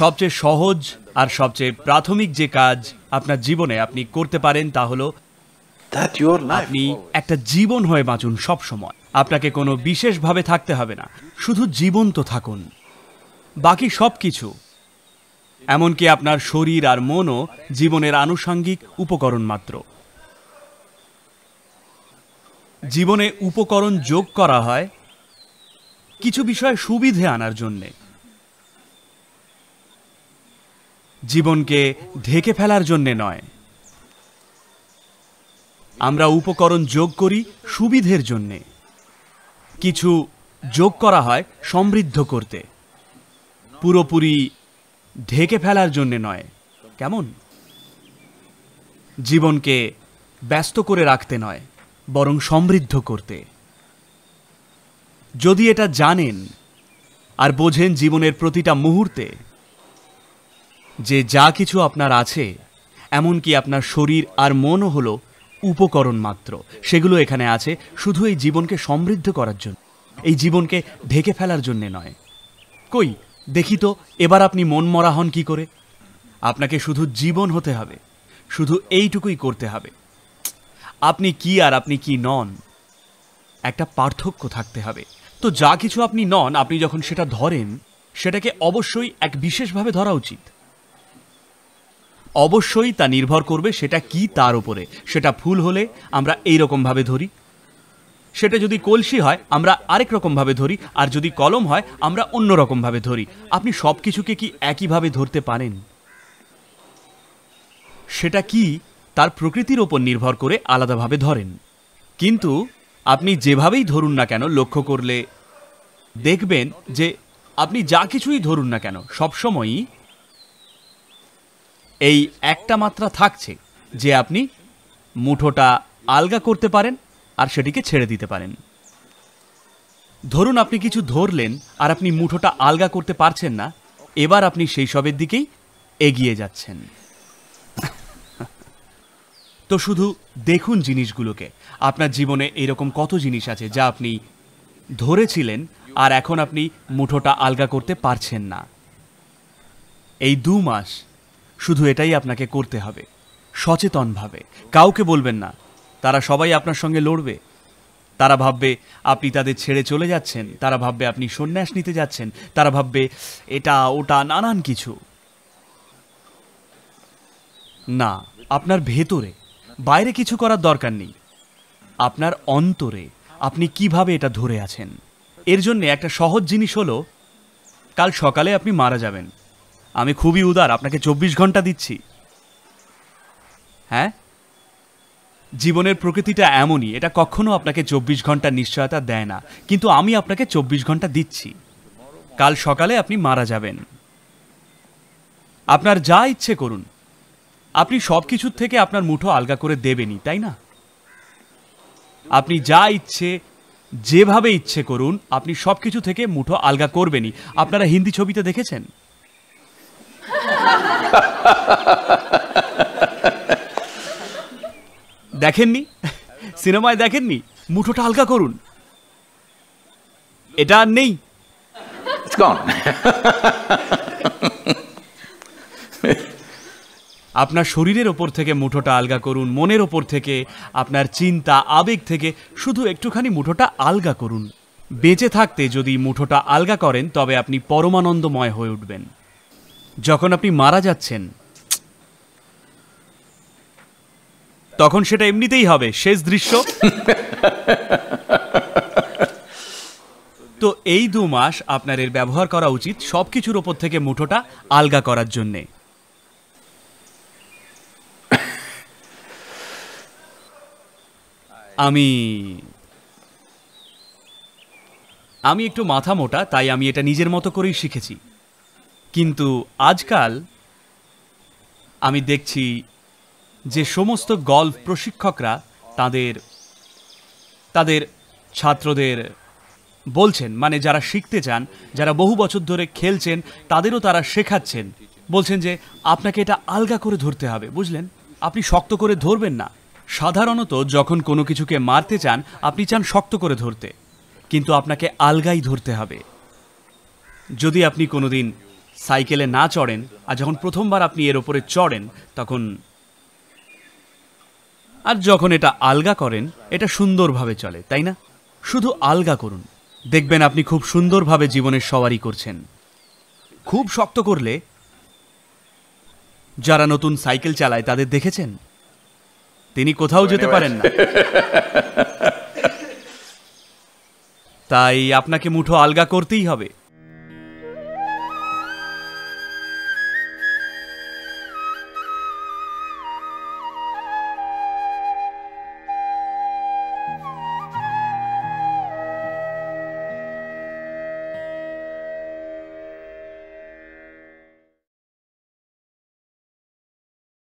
সবচেয়ে সহজ আর সবচেয়ে প্রাথমিক যে কাজ আপনার জীবনে আপনি করতে পারেন তা হলো আপনি একটা জীবন হয়ে বাঁচুন সময় আপনাকে কোনো বিশেষভাবে থাকতে হবে না শুধু জীবন্ত থাকুন বাকি সব কিছু এমনকি আপনার শরীর আর মনও জীবনের আনুষঙ্গিক উপকরণ মাত্র জীবনে উপকরণ যোগ করা হয় কিছু বিষয় সুবিধে আনার জন্যে জীবনকে ঢেকে ফেলার জন্যে নয় আমরা উপকরণ যোগ করি সুবিধের জন্যে কিছু যোগ করা হয় সমৃদ্ধ করতে পুরোপুরি ঢেকে ফেলার জন্যে নয় কেমন জীবনকে ব্যস্ত করে রাখতে নয় বরং সমৃদ্ধ করতে যদি এটা জানেন আর বোঝেন জীবনের প্রতিটা মুহূর্তে যে যা কিছু আপনার আছে এমনকি আপনার শরীর আর মনও হলো উপকরণ মাত্র সেগুলো এখানে আছে শুধু এই জীবনকে সমৃদ্ধ করার জন্য এই জীবনকে ঢেকে ফেলার জন্যে নয় কই দেখি তো এবার আপনি মন মরা হন কী করে আপনাকে শুধু জীবন হতে হবে শুধু এইটুকুই করতে হবে আপনি কি আর আপনি কি নন একটা পার্থক্য থাকতে হবে তো যা কিছু আপনি নন আপনি যখন সেটা ধরেন সেটাকে অবশ্যই এক বিশেষভাবে ধরা উচিত অবশ্যই তা নির্ভর করবে সেটা কি তার উপরে সেটা ফুল হলে আমরা এই রকমভাবে ধরি সেটা যদি কলসি হয় আমরা আরেক রকমভাবে ধরি আর যদি কলম হয় আমরা অন্য রকমভাবে ধরি আপনি সব কিছুকে কি একইভাবে ধরতে পারেন সেটা কি তার প্রকৃতির ওপর নির্ভর করে আলাদাভাবে ধরেন কিন্তু আপনি যেভাবেই ধরুন না কেন লক্ষ্য করলে দেখবেন যে আপনি যা কিছুই ধরুন না কেন সবসময়ই এই একটা মাত্রা থাকছে যে আপনি মুঠোটা আলগা করতে পারেন আর সেটিকে ছেড়ে দিতে পারেন ধরুন আপনি কিছু ধরলেন আর আপনি মুঠোটা আলগা করতে পারছেন না এবার আপনি সেই সবের দিকেই এগিয়ে যাচ্ছেন তো শুধু দেখুন জিনিসগুলোকে আপনার জীবনে এরকম কত জিনিস আছে যা আপনি ধরেছিলেন আর এখন আপনি মুঠোটা আলগা করতে পারছেন না এই দু মাস শুধু এটাই আপনাকে করতে হবে সচেতনভাবে কাউকে বলবেন না তারা সবাই আপনার সঙ্গে লড়বে তারা ভাববে আপনি তাদের ছেড়ে চলে যাচ্ছেন তারা ভাববে আপনি সন্ন্যাস নিতে যাচ্ছেন তারা ভাববে এটা ওটা নানান কিছু না আপনার ভেতরে বাইরে কিছু করার দরকার নেই আপনার অন্তরে আপনি কিভাবে এটা ধরে আছেন এর জন্য একটা সহজ জিনিস হলো কাল সকালে আপনি মারা যাবেন আমি খুবই উদার আপনাকে চব্বিশ ঘন্টা দিচ্ছি হ্যাঁ জীবনের প্রকৃতিটা এমনই এটা কখনো আপনাকে চব্বিশ ঘন্টা নিশ্চয়তা দেয় না কিন্তু আমি আপনাকে চব্বিশ ঘন্টা দিচ্ছি কাল সকালে আপনি মারা যাবেন আপনার যা ইচ্ছে করুন আপনি সব কিছুর থেকে আপনার মুঠো আলগা করে দেবেনই তাই না আপনি যা ইচ্ছে যেভাবে ইচ্ছে করুন আপনি সব কিছু থেকে মুঠো আলগা করবেনই আপনারা হিন্দি ছবিতে দেখেছেন দেখেননি সিনেমায় দেখেননি মুঠোটা হালকা করুন এটা আর নেই আপনার শরীরের ওপর থেকে মুঠোটা আলগা করুন মনের ওপর থেকে আপনার চিন্তা আবেগ থেকে শুধু একটুখানি মুঠোটা আলগা করুন বেঁচে থাকতে যদি মুঠোটা আলগা করেন তবে আপনি পরমানন্দময় হয়ে উঠবেন যখন আপনি মারা যাচ্ছেন তখন সেটা এমনিতেই হবে শেষ দৃশ্য তো এই দু মাস আপনার এর ব্যবহার করা উচিত সব কিছুর ওপর থেকে মুঠোটা আলগা করার জন্যে আমি আমি একটু মাথা মোটা তাই আমি এটা নিজের মতো করেই শিখেছি কিন্তু আজকাল আমি দেখছি যে সমস্ত গল্ফ প্রশিক্ষকরা তাদের তাদের ছাত্রদের বলছেন মানে যারা শিখতে চান যারা বহু বছর ধরে খেলছেন তাদেরও তারা শেখাচ্ছেন বলছেন যে আপনাকে এটা আলগা করে ধরতে হবে বুঝলেন আপনি শক্ত করে ধরবেন না সাধারণত যখন কোনো কিছুকে মারতে চান আপনি চান শক্ত করে ধরতে কিন্তু আপনাকে আলগাই ধরতে হবে যদি আপনি কোনোদিন সাইকেলে না চড়েন আর যখন প্রথমবার আপনি এর ওপরে চড়েন তখন আর যখন এটা আলগা করেন এটা সুন্দরভাবে চলে তাই না শুধু আলগা করুন দেখবেন আপনি খুব সুন্দরভাবে জীবনের সওয়ারি করছেন খুব শক্ত করলে যারা নতুন সাইকেল চালায় তাদের দেখেছেন তিনি কোথাও যেতে পারেন না তাই আপনাকে মুঠো আলগা করতেই হবে